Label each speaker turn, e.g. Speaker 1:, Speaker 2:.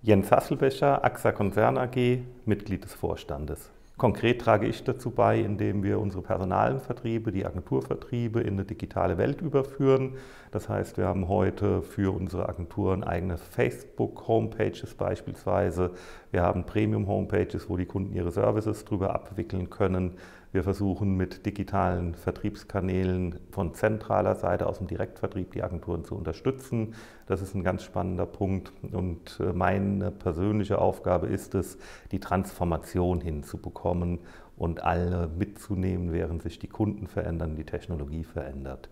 Speaker 1: Jens Hasselbecher, AXA Konzern AG, Mitglied des Vorstandes. Konkret trage ich dazu bei, indem wir unsere Personalvertriebe, die Agenturvertriebe in eine digitale Welt überführen. Das heißt, wir haben heute für unsere Agenturen eigene Facebook-Homepages beispielsweise. Wir haben Premium-Homepages, wo die Kunden ihre Services drüber abwickeln können. Wir versuchen mit digitalen Vertriebskanälen von zentraler Seite aus dem Direktvertrieb die Agenturen zu unterstützen. Das ist ein ganz spannender Punkt. Und äh, meine persönliche Aufgabe ist es, die Transformation hinzubekommen und alle mitzunehmen, während sich die Kunden
Speaker 2: verändern, die Technologie verändert.